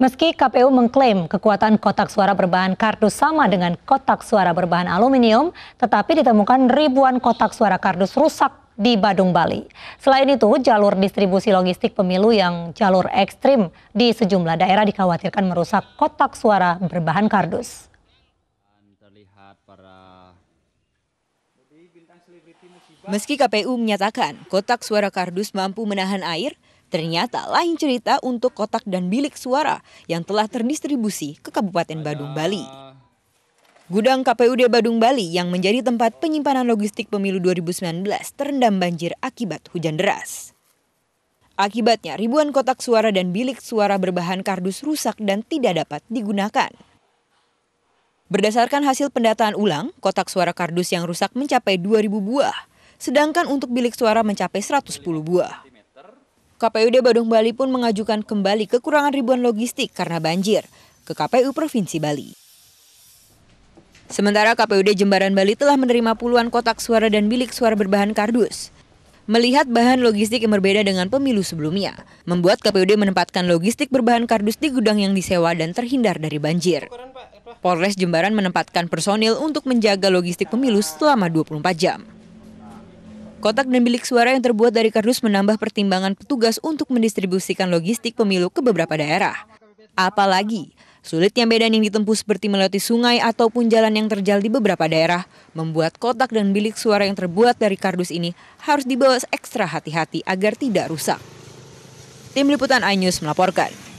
Meski KPU mengklaim kekuatan kotak suara berbahan kardus sama dengan kotak suara berbahan aluminium, tetapi ditemukan ribuan kotak suara kardus rusak di Badung, Bali. Selain itu, jalur distribusi logistik pemilu yang jalur ekstrim di sejumlah daerah dikhawatirkan merusak kotak suara berbahan kardus. Meski KPU menyatakan kotak suara kardus mampu menahan air, Ternyata lain cerita untuk kotak dan bilik suara yang telah terdistribusi ke Kabupaten Badung, Bali. Gudang KPUD Badung Bali yang menjadi tempat penyimpanan logistik pemilu 2019 terendam banjir akibat hujan deras. Akibatnya ribuan kotak suara dan bilik suara berbahan kardus rusak dan tidak dapat digunakan. Berdasarkan hasil pendataan ulang, kotak suara kardus yang rusak mencapai 2000 buah, sedangkan untuk bilik suara mencapai 110 buah. KPUD Badung Bali pun mengajukan kembali kekurangan ribuan logistik karena banjir ke KPU Provinsi Bali. Sementara KPUD Jembaran Bali telah menerima puluhan kotak suara dan bilik suara berbahan kardus. Melihat bahan logistik yang berbeda dengan pemilu sebelumnya, membuat KPUD menempatkan logistik berbahan kardus di gudang yang disewa dan terhindar dari banjir. Polres Jembaran menempatkan personil untuk menjaga logistik pemilu selama 24 jam. Kotak dan bilik suara yang terbuat dari kardus menambah pertimbangan petugas untuk mendistribusikan logistik pemilu ke beberapa daerah. Apalagi, sulitnya medan yang ditempuh seperti melewati sungai ataupun jalan yang terjal di beberapa daerah, membuat kotak dan bilik suara yang terbuat dari kardus ini harus dibawa ekstra hati-hati agar tidak rusak. Tim Liputan iNews melaporkan.